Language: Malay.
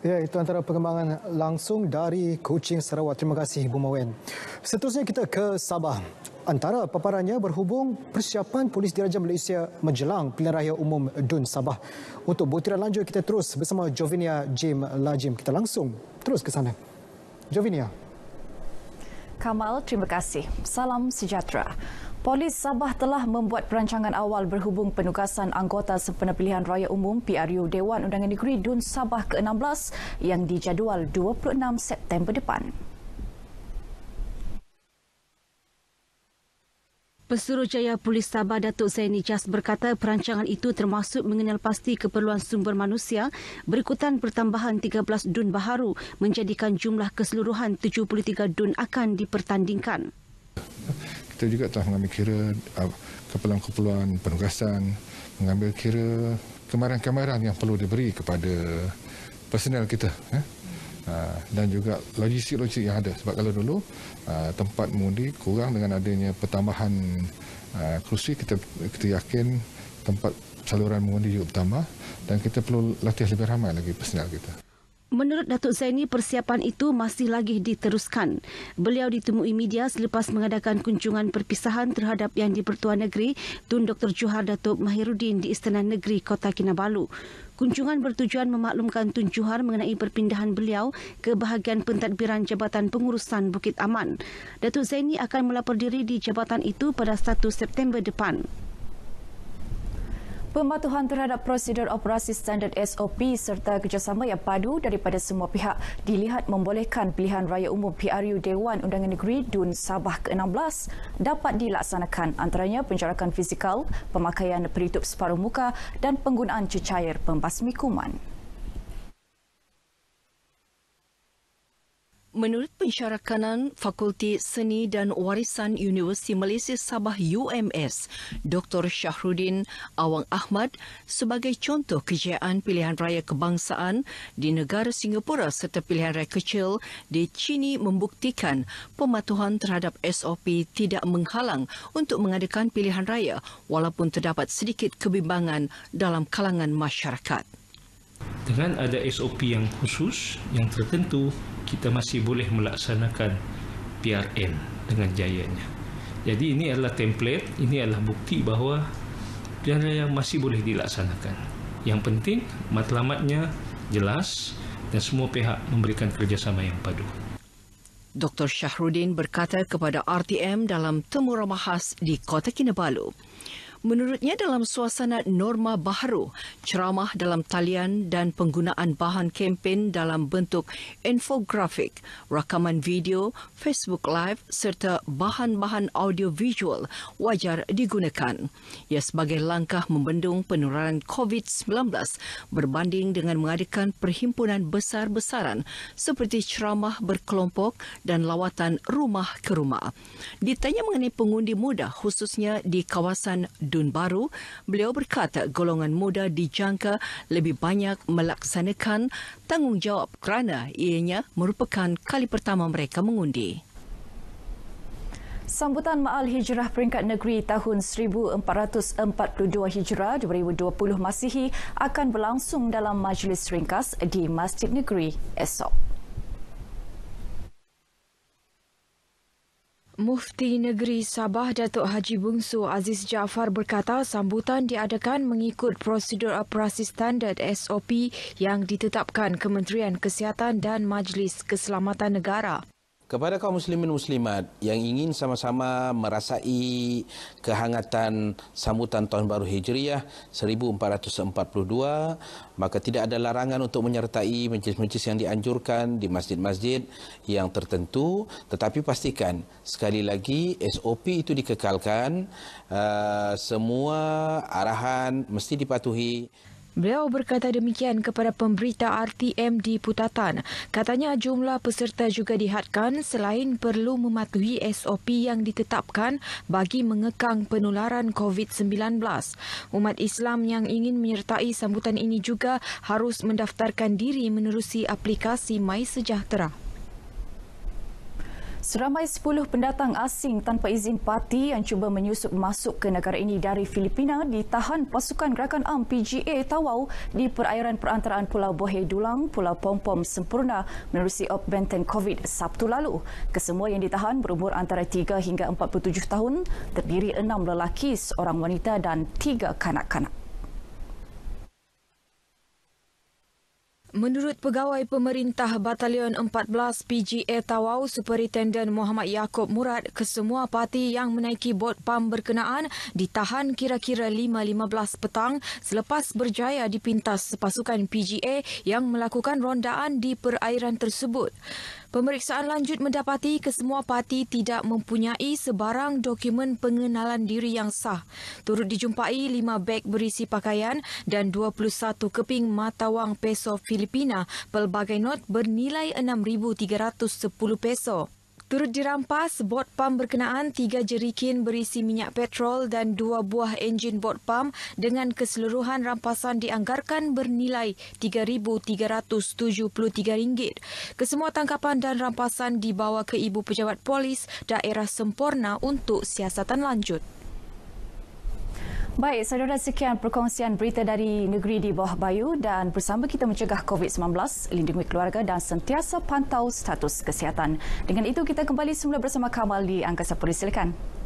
Ya, itu antara perkembangan langsung dari Kuching Sarawak. Terima kasih Ibu Mawen. Seterusnya kita ke Sabah. Antara paparannya berhubung persiapan Polis Diraja Malaysia menjelang pilihan raya umum DUN Sabah. Untuk butiran lanjut kita terus bersama Jovinia Jim Lajim. Kita langsung terus ke sana. Jovinia. Kamal, terima kasih. Salam sejahtera. Polis Sabah telah membuat perancangan awal berhubung penugasan anggota sempena pilihan raya umum PRU Dewan Undangan Negeri Dun Sabah ke-16 yang dijadual 26 September depan. Pesuruh Jaya Polis Sabah Datuk Zaini Jas berkata perancangan itu termasuk mengenal pasti keperluan sumber manusia berikutan pertambahan 13 dun baharu menjadikan jumlah keseluruhan 73 dun akan dipertandingkan kita juga telah mengambil kira ah, keperluan-keperluan penugasan, mengambil kira kemarahan-kemarahan yang perlu diberi kepada personel kita eh? ah, dan juga logistik-logistik yang ada. Sebab kalau dulu ah, tempat mengundi kurang dengan adanya pertambahan kerusi, kita, kita yakin tempat saluran mengundi juga bertambah dan kita perlu latih lebih ramai lagi personel kita. Menurut Datuk Zaini, persiapan itu masih lagi diteruskan. Beliau ditemui media selepas mengadakan kunjungan perpisahan terhadap Yang di-Pertuan Negeri Tun Dr. Johar Datuk Mahirudin di Istana Negeri Kota Kinabalu. Kunjungan bertujuan memaklumkan Tun Johar mengenai perpindahan beliau ke bahagian pentadbiran Jabatan Pengurusan Bukit Aman. Datuk Zaini akan melapor diri di jabatan itu pada 1 September depan. Pematuhan terhadap prosedur operasi standard SOP serta kerjasama yang padu daripada semua pihak dilihat membolehkan pilihan raya umum PRU Dewan Undangan Negeri Dun Sabah ke-16 dapat dilaksanakan antaranya penjarakan fizikal, pemakaian peritup separuh muka dan penggunaan cecair pembasmi kuman. Menurut pensyarah kanan Fakulti Seni dan Warisan Universiti Malaysia Sabah UMS, Dr. Syahrudin Awang Ahmad sebagai contoh kejayaan pilihan raya kebangsaan di negara Singapura serta pilihan raya kecil di Cini membuktikan pematuhan terhadap SOP tidak menghalang untuk mengadakan pilihan raya walaupun terdapat sedikit kebimbangan dalam kalangan masyarakat. Dengan ada SOP yang khusus, yang tertentu, kita masih boleh melaksanakan PRN dengan jayanya. Jadi ini adalah template, ini adalah bukti bahawa PRN yang masih boleh dilaksanakan. Yang penting matlamatnya jelas dan semua pihak memberikan kerjasama yang padu. Dr. Syahrudin berkata kepada RTM dalam temu ramah khas di Kota Kinabalu. Menurutnya dalam suasana norma baru ceramah dalam talian dan penggunaan bahan kempen dalam bentuk infografik, rakaman video, Facebook Live serta bahan-bahan audiovisual wajar digunakan. Ia sebagai langkah membendung penularan COVID-19 berbanding dengan mengadakan perhimpunan besar-besaran seperti ceramah berkelompok dan lawatan rumah ke rumah. Ditanya mengenai pengundi muda khususnya di kawasan Dun Baru, beliau berkata golongan muda dijangka lebih banyak melaksanakan tanggungjawab kerana ianya merupakan kali pertama mereka mengundi. Sambutan Maal Hijrah Peringkat Negeri tahun 1442 Hijrah 2020 Masihi akan berlangsung dalam majlis ringkas di Masjid Negeri esok. Mufti Negeri Sabah Datuk Haji Bungsu Aziz Jaafar berkata sambutan diadakan mengikut prosedur operasi standard SOP yang ditetapkan Kementerian Kesihatan dan Majlis Keselamatan Negara kepada kaum muslimin muslimat yang ingin sama-sama merasai kehangatan sambutan tahun baru Hijriah 1442 maka tidak ada larangan untuk menyertai majlis-majlis yang dianjurkan di masjid-masjid yang tertentu tetapi pastikan sekali lagi SOP itu dikekalkan uh, semua arahan mesti dipatuhi Beliau berkata demikian kepada pemberita RTM di Putatan. Katanya jumlah peserta juga dihadkan selain perlu mematuhi SOP yang ditetapkan bagi mengekang penularan COVID-19. Umat Islam yang ingin menyertai sambutan ini juga harus mendaftarkan diri menerusi aplikasi MySejahtera. Seramai 10 pendatang asing tanpa izin parti yang cuba menyusup masuk ke negara ini dari Filipina ditahan pasukan gerakan am PGA Tawau di perairan perantaraan Pulau Bohe Dulang, Pulau Pompom Sempurna menerusi Op Benteng COVID Sabtu lalu. Kesemua yang ditahan berumur antara 3 hingga 47 tahun, terdiri 6 lelaki, seorang wanita dan 3 kanak-kanak. Menurut pegawai pemerintah Batalion 14 PGA Tawau Superintendent Muhammad Yaakob Murad, kesemua parti yang menaiki bot pam berkenaan ditahan kira-kira 5.15 petang selepas berjaya dipintas pasukan PGA yang melakukan rondaan di perairan tersebut. Pemeriksaan lanjut mendapati kesemua parti tidak mempunyai sebarang dokumen pengenalan diri yang sah. Turut dijumpai lima beg berisi pakaian dan 21 keping mata wang peso Filipina pelbagai not bernilai 6,310 peso. Turut dirampas bot pam berkenaan tiga jerikin berisi minyak petrol dan dua buah enjin bot pam dengan keseluruhan rampasan dianggarkan bernilai RM3,373. Kesemua tangkapan dan rampasan dibawa ke Ibu Pejabat Polis Daerah Semporna untuk siasatan lanjut. Baik, saudara sekian perkongsian berita dari negeri di bawah bayu dan bersama kita mencegah COVID-19, lindungi keluarga dan sentiasa pantau status kesihatan. Dengan itu, kita kembali semula bersama Kamal di Angkasa Puri. Silakan.